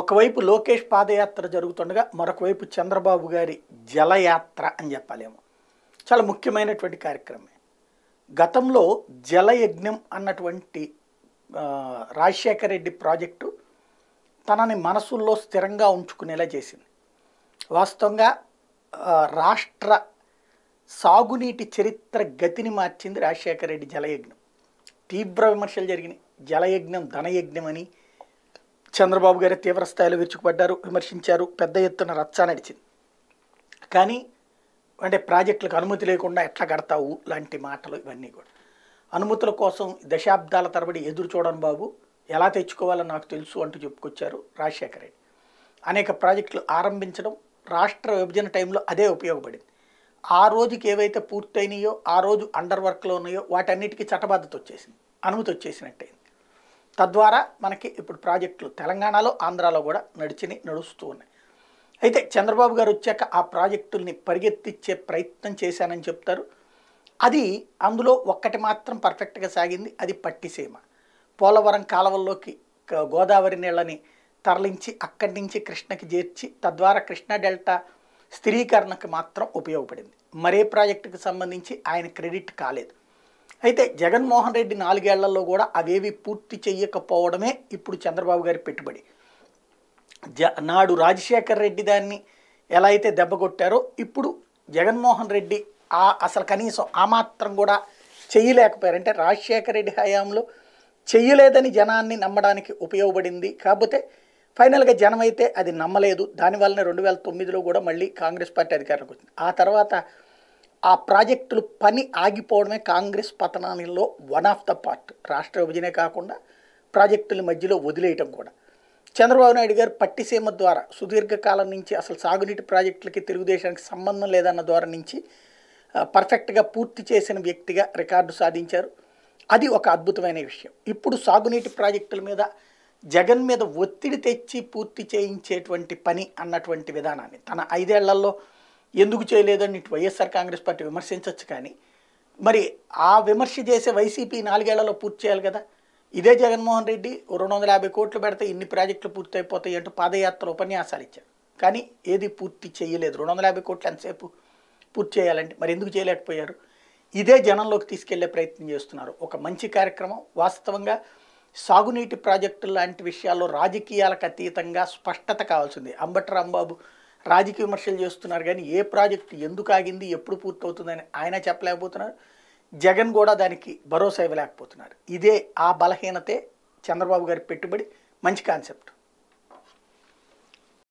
ఒకవైపు లోకేష్ పాదయాత్ర జరుగుతుండగా మరొకవైపు చంద్రబాబు గారి జలయాత్ర అని చెప్పాలేమో చాలా ముఖ్యమైనటువంటి కార్యక్రమే గతంలో జలయజ్ఞం అన్నటువంటి రాజశేఖర రెడ్డి ప్రాజెక్టు తనని మనసుల్లో స్థిరంగా ఉంచుకునేలా చేసింది వాస్తవంగా రాష్ట్ర సాగునీటి చరిత్ర గతిని మార్చింది రాజశేఖర రెడ్డి జలయజ్ఞం తీవ్ర విమర్శలు జరిగినాయి జలయజ్ఞం ధనయజ్ఞం అని చంద్రబాబు గారి తీవ్రస్థాయిలో విరుచుకుపడ్డారు విమర్శించారు పెద్ద ఎత్తున రచ్చ నడిచింది కానీ అంటే ప్రాజెక్టులకు అనుమతి లేకుండా ఎట్లా కడతావు లాంటి మాటలు ఇవన్నీ కూడా అనుమతుల కోసం దశాబ్దాల తరబడి ఎదురు చూడను బాబు ఎలా తెచ్చుకోవాలో నాకు తెలుసు అంటూ చెప్పుకొచ్చారు రాజశేఖర రెడ్డి అనేక ప్రాజెక్టులు ఆరంభించడం రాష్ట్ర విభజన టైంలో అదే ఉపయోగపడింది ఆ రోజుకి ఏవైతే పూర్తయినాయో ఆ రోజు అండర్ వర్క్లో ఉన్నాయో వాటన్నిటికీ చట్టబద్ధత వచ్చేసింది అనుమతి వచ్చేసినట్టయింది తద్వారా మనకి ఇప్పుడు ప్రాజెక్టులు తెలంగాణలో ఆంధ్రాలో కూడా నడిచిని నడుస్తూ ఉన్నాయి అయితే చంద్రబాబు గారు వచ్చాక ఆ ప్రాజెక్టుల్ని పరిగెత్తిచ్చే ప్రయత్నం చేశానని చెప్తారు అది అందులో ఒక్కటి మాత్రం పర్ఫెక్ట్గా సాగింది అది పట్టిసీమ పోలవరం కాలువల్లోకి గోదావరి నీళ్ళని తరలించి అక్కడి నుంచి కృష్ణకి చేర్చి తద్వారా కృష్ణా డెల్టా స్థిరీకరణకు మాత్రం ఉపయోగపడింది మరే ప్రాజెక్టుకు సంబంధించి ఆయన క్రెడిట్ కాలేదు అయితే జగన్మోహన్ రెడ్డి నాలుగేళ్లలో కూడా అవేవి పూర్తి చేయకపోవడమే ఇప్పుడు చంద్రబాబు గారి పెట్టుబడి జ నాడు రాజశేఖర్ రెడ్డి దాన్ని ఎలా అయితే దెబ్బ కొట్టారో ఇప్పుడు జగన్మోహన్ రెడ్డి ఆ అసలు కనీసం ఆ మాత్రం కూడా చేయలేకపోయారంటే అంటే రాజశేఖర రెడ్డి హయాంలో చేయలేదని జనాన్ని నమ్మడానికి ఉపయోగపడింది కాకపోతే ఫైనల్గా జనం అయితే అది నమ్మలేదు దానివల్లనే రెండు వేల తొమ్మిదిలో కూడా మళ్ళీ కాంగ్రెస్ పార్టీ అధికారంలోకి వచ్చింది ఆ తర్వాత ఆ ప్రాజెక్టులు పని ఆగిపోవడమే కాంగ్రెస్ పతనాల్లో వన్ ఆఫ్ ద పార్ట్ రాష్ట్ర విభజనే కాకుండా ప్రాజెక్టుల మధ్యలో వదిలేయటం కూడా చంద్రబాబు నాయుడు గారు పట్టిసీమ ద్వారా సుదీర్ఘకాలం నుంచి అసలు సాగునీటి ప్రాజెక్టులకి తెలుగుదేశానికి సంబంధం లేదన్న ద్వారా నుంచి పర్ఫెక్ట్గా పూర్తి చేసిన వ్యక్తిగా రికార్డు సాధించారు అది ఒక అద్భుతమైన విషయం ఇప్పుడు సాగునీటి ప్రాజెక్టుల మీద జగన్ మీద ఒత్తిడి తెచ్చి పూర్తి చేయించేటువంటి పని అన్నటువంటి విధానాన్ని తన ఐదేళ్లలో ఎందుకు చేయలేదని ఇటు వైఎస్ఆర్ కాంగ్రెస్ పార్టీ విమర్శించవచ్చు కానీ మరి ఆ విమర్శ చేసే వైసీపీ నాలుగేళ్లలో పూర్తి చేయాలి కదా ఇదే జగన్మోహన్ రెడ్డి రెండు వందల యాభై కోట్లు పెడితే ఇన్ని ప్రాజెక్టులు పూర్తి అయిపోతాయి అంటూ పాదయాత్ర ఉపన్యాసాలు ఇచ్చారు కానీ ఏది పూర్తి చేయలేదు రెండు వందల యాభై కోట్లు ఎంతసేపు పూర్తి చేయాలంటే మరి ఎందుకు చేయలేకపోయారు ఇదే జనంలోకి తీసుకెళ్లే ప్రయత్నం చేస్తున్నారు ఒక మంచి కార్యక్రమం వాస్తవంగా సాగునీటి ప్రాజెక్టులు లాంటి విషయాల్లో రాజకీయాలకు అతీతంగా స్పష్టత కావాల్సింది అంబట్ రాంబాబు రాజకీయ విమర్శలు చేస్తున్నారు కానీ ఏ ప్రాజెక్టు ఎందుకు ఆగింది ఎప్పుడు పూర్తవుతుందని ఆయన చెప్పలేకపోతున్నారు జగన్ కూడా దానికి భరోసా ఇవ్వలేకపోతున్నారు ఇదే ఆ బలహీనతే చంద్రబాబు గారి పెట్టుబడి మంచి కాన్సెప్ట్